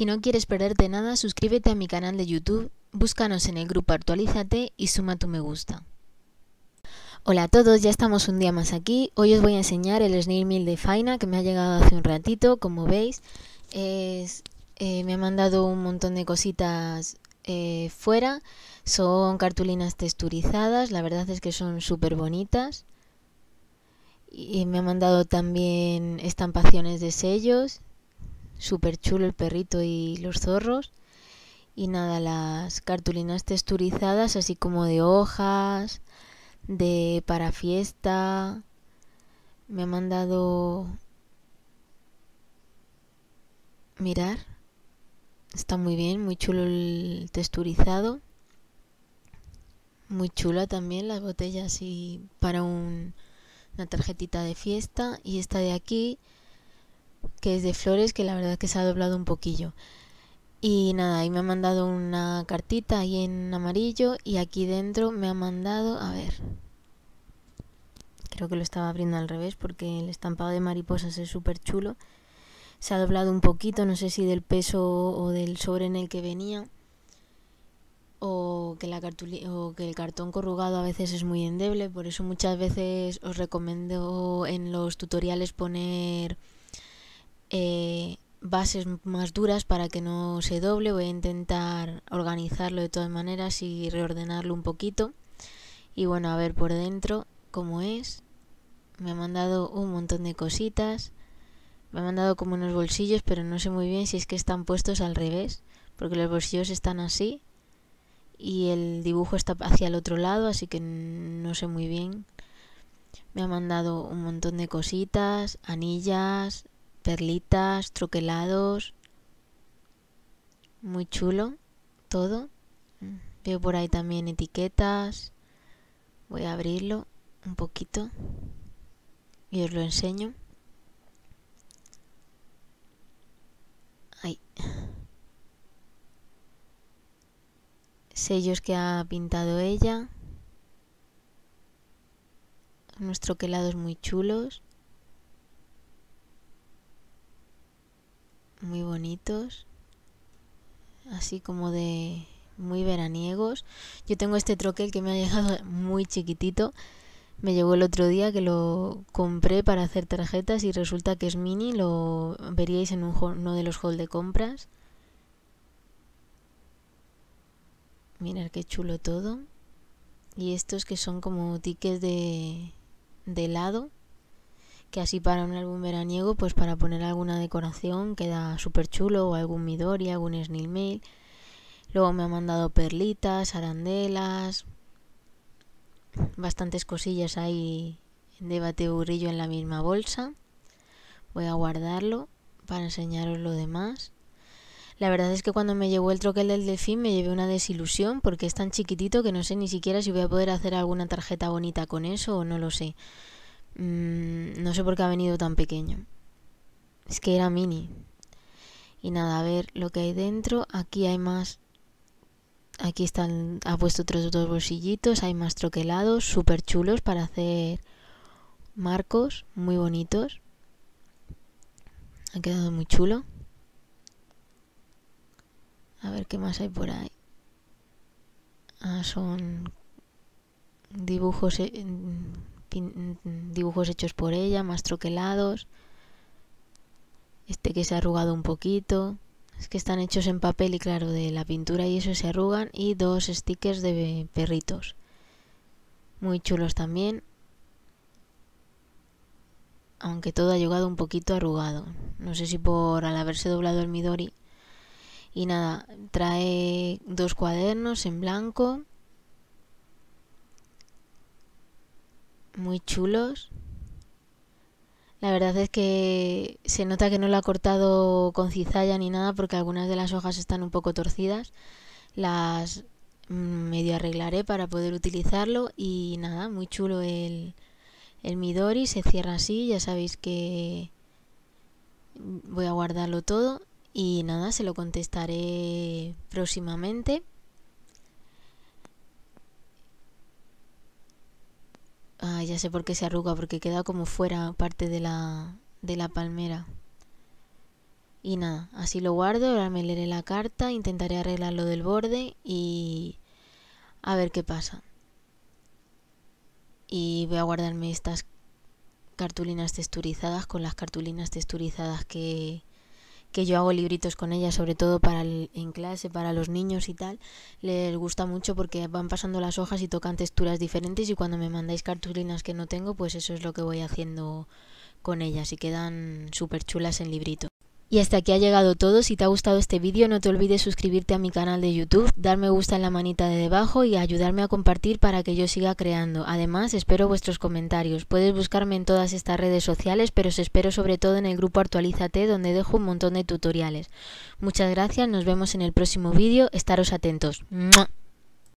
Si no quieres perderte nada, suscríbete a mi canal de YouTube, búscanos en el grupo Actualízate y suma tu me gusta. Hola a todos, ya estamos un día más aquí. Hoy os voy a enseñar el snail Mill de Faina que me ha llegado hace un ratito, como veis. Eh, me ha mandado un montón de cositas eh, fuera. Son cartulinas texturizadas, la verdad es que son súper bonitas. Y me ha mandado también estampaciones de sellos súper chulo el perrito y los zorros. Y nada, las cartulinas texturizadas, así como de hojas, de para fiesta. Me ha mandado... Mirar. Está muy bien, muy chulo el texturizado. Muy chula también las botellas y para una tarjetita de fiesta. Y esta de aquí que es de flores, que la verdad es que se ha doblado un poquillo. Y nada, ahí me ha mandado una cartita ahí en amarillo y aquí dentro me ha mandado, a ver, creo que lo estaba abriendo al revés porque el estampado de mariposas es súper chulo. Se ha doblado un poquito, no sé si del peso o del sobre en el que venía o que, la o que el cartón corrugado a veces es muy endeble, por eso muchas veces os recomiendo en los tutoriales poner eh, bases más duras para que no se doble. Voy a intentar organizarlo de todas maneras y reordenarlo un poquito. Y bueno, a ver por dentro cómo es. Me ha mandado un montón de cositas. Me ha mandado como unos bolsillos, pero no sé muy bien si es que están puestos al revés. Porque los bolsillos están así y el dibujo está hacia el otro lado, así que no sé muy bien. Me ha mandado un montón de cositas, anillas, perlitas, troquelados. Muy chulo todo. Veo por ahí también etiquetas. Voy a abrirlo un poquito y os lo enseño. Ahí. Sellos que ha pintado ella. Unos troquelados muy chulos. muy bonitos, así como de muy veraniegos. Yo tengo este troquel que me ha llegado muy chiquitito. Me llegó el otro día que lo compré para hacer tarjetas y resulta que es mini. Lo veríais en un uno de los hall de compras. Mirad qué chulo todo. Y estos que son como tickets de, de helado que así para un álbum veraniego, pues para poner alguna decoración queda súper chulo, o algún Midori, algún snail mail. Luego me ha mandado perlitas, arandelas, bastantes cosillas ahí de burrillo en la misma bolsa. Voy a guardarlo para enseñaros lo demás. La verdad es que cuando me llegó el troquel del delfín me llevé una desilusión porque es tan chiquitito que no sé ni siquiera si voy a poder hacer alguna tarjeta bonita con eso o no lo sé. Mm, no sé por qué ha venido tan pequeño. Es que era mini. Y nada, a ver lo que hay dentro. Aquí hay más. Aquí están. Ha puesto otros dos bolsillitos. Hay más troquelados. Súper chulos para hacer marcos. Muy bonitos. Ha quedado muy chulo. A ver qué más hay por ahí. Ah, son dibujos eh, dibujos hechos por ella, más troquelados. Este que se ha arrugado un poquito. Es que están hechos en papel y claro, de la pintura y eso se arrugan. Y dos stickers de perritos. Muy chulos también. Aunque todo ha llegado un poquito arrugado. No sé si por al haberse doblado el Midori. Y nada, trae dos cuadernos en blanco muy chulos. La verdad es que se nota que no lo ha cortado con cizalla ni nada porque algunas de las hojas están un poco torcidas. Las mm, medio arreglaré para poder utilizarlo y nada, muy chulo el, el Midori, se cierra así, ya sabéis que voy a guardarlo todo y nada, se lo contestaré próximamente. ya sé por qué se arruga, porque queda como fuera parte de la, de la palmera. Y nada, así lo guardo, ahora me leeré la carta, intentaré arreglarlo del borde y a ver qué pasa. Y voy a guardarme estas cartulinas texturizadas con las cartulinas texturizadas que, que yo hago libritos con ellas, sobre todo para en clase, para los niños y tal, les gusta mucho porque van pasando las hojas y tocan texturas diferentes y cuando me mandáis cartulinas que no tengo, pues eso es lo que voy haciendo con ellas y quedan súper chulas en librito. Y hasta aquí ha llegado todo, si te ha gustado este vídeo no te olvides suscribirte a mi canal de YouTube, darme me gusta en la manita de debajo y ayudarme a compartir para que yo siga creando. Además espero vuestros comentarios, puedes buscarme en todas estas redes sociales pero os espero sobre todo en el grupo Actualízate donde dejo un montón de tutoriales. Muchas gracias, nos vemos en el próximo vídeo, estaros atentos.